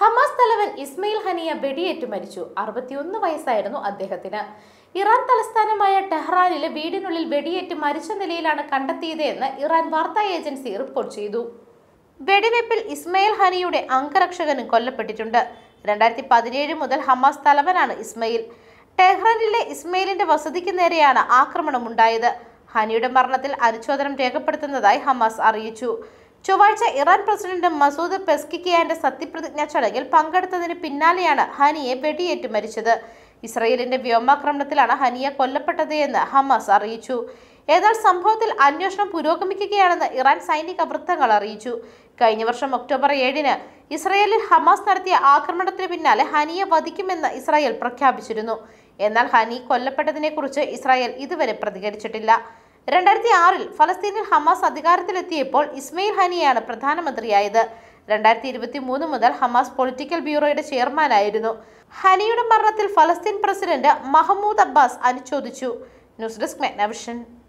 Hamas തലവൻ ഇസ്മയിൽ ഹനിയ വെടിയേറ്റ് മരിച്ചു അറുപത്തിയൊന്ന് വയസ്സായിരുന്നു അദ്ദേഹത്തിന് ഇറാൻ തലസ്ഥാനമായ ടെഹ്റാനിലെ വീടിനുള്ളിൽ വെടിയേറ്റ് മരിച്ച നിലയിലാണ് കണ്ടെത്തിയത് എന്ന് ഇറാൻ വാർത്താ ഏജൻസി റിപ്പോർട്ട് ചെയ്തു വെടിവെപ്പിൽ ഇസ്മയിൽ ഹനിയുടെ അംഗരക്ഷകനും കൊല്ലപ്പെട്ടിട്ടുണ്ട് രണ്ടായിരത്തി പതിനേഴ് മുതൽ ഹമാസ് തലവനാണ് ഇസ്മയിൽ ടെഹ്റാനിലെ ഇസ്മയിലിന്റെ വസതിക്ക് നേരെയാണ് ആക്രമണം ഉണ്ടായത് ഹനിയുടെ മരണത്തിൽ അനുശോചനം രേഖപ്പെടുത്തുന്നതായി ഹമാസ് അറിയിച്ചു ചൊവ്വാഴ്ച ഇറാൻ പ്രസിഡന്റ് മസൂദ് പെസ്കിക്കിയാന്റെ സത്യപ്രതിജ്ഞാ ചടങ്ങിൽ പങ്കെടുത്തതിന് പിന്നാലെയാണ് ഹനിയെ വെടിയേറ്റ് മരിച്ചത് ഇസ്രയേലിന്റെ വ്യോമാക്രമണത്തിലാണ് ഹനിയ കൊല്ലപ്പെട്ടത് എന്ന് ഹമാസ് അറിയിച്ചു ഏതാൽ സംഭവത്തിൽ അന്വേഷണം പുരോഗമിക്കുകയാണെന്ന് ഇറാൻ സൈനിക വൃത്തങ്ങൾ അറിയിച്ചു കഴിഞ്ഞ വർഷം ഒക്ടോബർ ഏഴിന് ഇസ്രയേലിൽ ഹമാസ് നടത്തിയ ആക്രമണത്തിന് പിന്നാലെ ഹനിയെ വധിക്കുമെന്ന് ഇസ്രായേൽ പ്രഖ്യാപിച്ചിരുന്നു എന്നാൽ ഹനി കൊല്ലപ്പെട്ടതിനെക്കുറിച്ച് ഇസ്രായേൽ ഇതുവരെ പ്രതികരിച്ചിട്ടില്ല രണ്ടായിരത്തി ആറിൽ ഫലസ്തീനിൽ ഹമാസ് അധികാരത്തിലെത്തിയപ്പോൾ ഇസ്മയിൽ ഹനിയാണ് പ്രധാനമന്ത്രിയായത് രണ്ടായിരത്തി ഇരുപത്തി മൂന്ന് മുതൽ ഹമാസ് പൊളിറ്റിക്കൽ ബ്യൂറോയുടെ ചെയർമാനായിരുന്നു ഹനിയുടെ മരണത്തിൽ ഫലസ്തീൻ പ്രസിഡന്റ് മഹമ്മൂദ് അബ്ബാസ് അനുശോചിച്ചു ന്യൂസ് ഡെസ്ക് മെഗ്നവിഷൻ